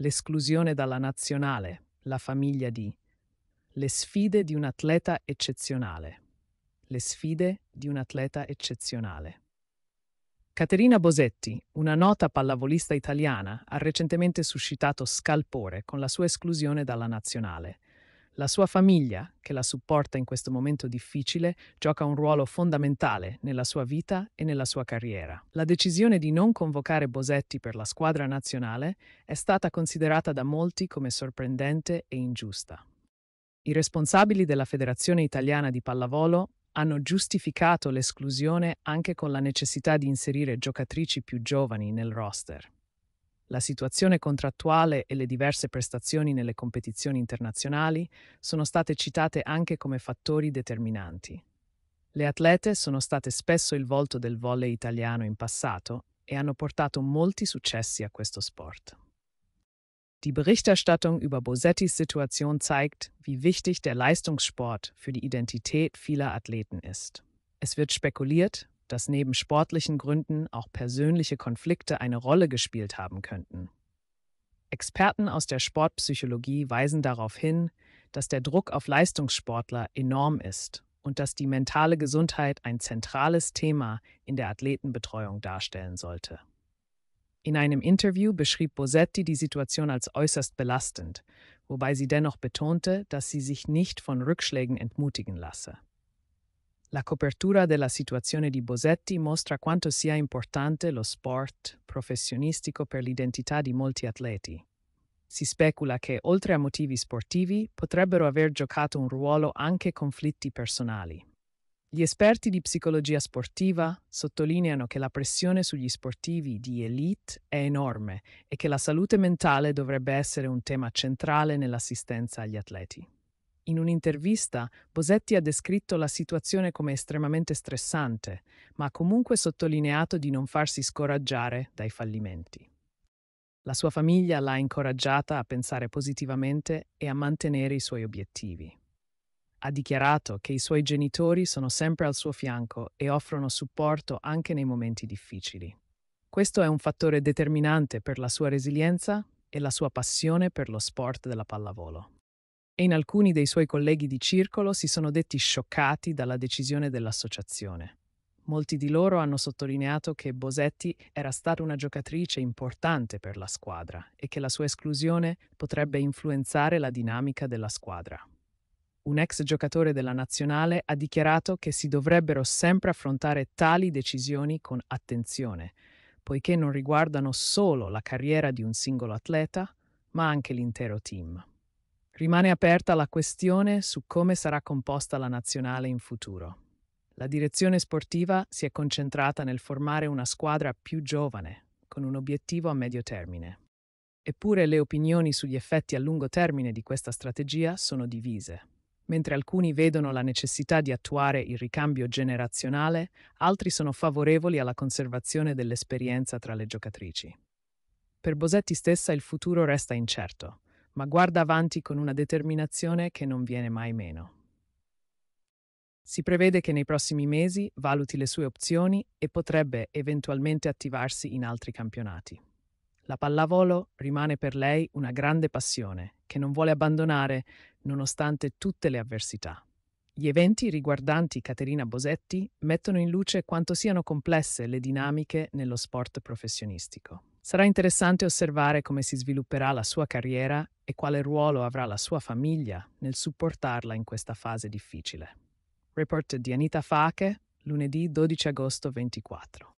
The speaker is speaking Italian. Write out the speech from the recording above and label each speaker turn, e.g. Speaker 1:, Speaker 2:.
Speaker 1: l'esclusione dalla nazionale, la famiglia di, le sfide di un atleta eccezionale, le sfide di un atleta eccezionale. Caterina Bosetti, una nota pallavolista italiana, ha recentemente suscitato scalpore con la sua esclusione dalla nazionale. La sua famiglia, che la supporta in questo momento difficile, gioca un ruolo fondamentale nella sua vita e nella sua carriera. La decisione di non convocare Bosetti per la squadra nazionale è stata considerata da molti come sorprendente e ingiusta. I responsabili della Federazione Italiana di Pallavolo hanno giustificato l'esclusione anche con la necessità di inserire giocatrici più giovani nel roster la situazione contrattuale e le diverse prestazioni nelle competizioni internazionali sono state citate anche come fattori determinanti. Le atlete sono state spesso il volto del volley italiano in passato e hanno portato molti successi a questo sport. Die Berichterstattung über Bosettis Situation zeigt, wie wichtig der Leistungssport für die Identität vieler Athleten ist. Es wird spekuliert, dass neben sportlichen Gründen auch persönliche Konflikte eine Rolle gespielt haben könnten. Experten aus der Sportpsychologie weisen darauf hin, dass der Druck auf Leistungssportler enorm ist und dass die mentale Gesundheit ein zentrales Thema in der Athletenbetreuung darstellen sollte. In einem Interview beschrieb Bosetti die Situation als äußerst belastend, wobei sie dennoch betonte, dass sie sich nicht von Rückschlägen entmutigen lasse. La copertura della situazione di Bosetti mostra quanto sia importante lo sport professionistico per l'identità di molti atleti. Si specula che, oltre a motivi sportivi, potrebbero aver giocato un ruolo anche conflitti personali. Gli esperti di psicologia sportiva sottolineano che la pressione sugli sportivi di elite è enorme e che la salute mentale dovrebbe essere un tema centrale nell'assistenza agli atleti. In un'intervista, Bosetti ha descritto la situazione come estremamente stressante, ma ha comunque sottolineato di non farsi scoraggiare dai fallimenti. La sua famiglia l'ha incoraggiata a pensare positivamente e a mantenere i suoi obiettivi. Ha dichiarato che i suoi genitori sono sempre al suo fianco e offrono supporto anche nei momenti difficili. Questo è un fattore determinante per la sua resilienza e la sua passione per lo sport della pallavolo e in alcuni dei suoi colleghi di circolo si sono detti scioccati dalla decisione dell'associazione. Molti di loro hanno sottolineato che Bosetti era stata una giocatrice importante per la squadra e che la sua esclusione potrebbe influenzare la dinamica della squadra. Un ex giocatore della nazionale ha dichiarato che si dovrebbero sempre affrontare tali decisioni con attenzione, poiché non riguardano solo la carriera di un singolo atleta, ma anche l'intero team. Rimane aperta la questione su come sarà composta la nazionale in futuro. La direzione sportiva si è concentrata nel formare una squadra più giovane, con un obiettivo a medio termine. Eppure le opinioni sugli effetti a lungo termine di questa strategia sono divise. Mentre alcuni vedono la necessità di attuare il ricambio generazionale, altri sono favorevoli alla conservazione dell'esperienza tra le giocatrici. Per Bosetti stessa il futuro resta incerto ma guarda avanti con una determinazione che non viene mai meno. Si prevede che nei prossimi mesi valuti le sue opzioni e potrebbe eventualmente attivarsi in altri campionati. La pallavolo rimane per lei una grande passione che non vuole abbandonare nonostante tutte le avversità. Gli eventi riguardanti Caterina Bosetti mettono in luce quanto siano complesse le dinamiche nello sport professionistico. Sarà interessante osservare come si svilupperà la sua carriera e quale ruolo avrà la sua famiglia nel supportarla in questa fase difficile. Report di Anita Fache, lunedì 12 agosto 24.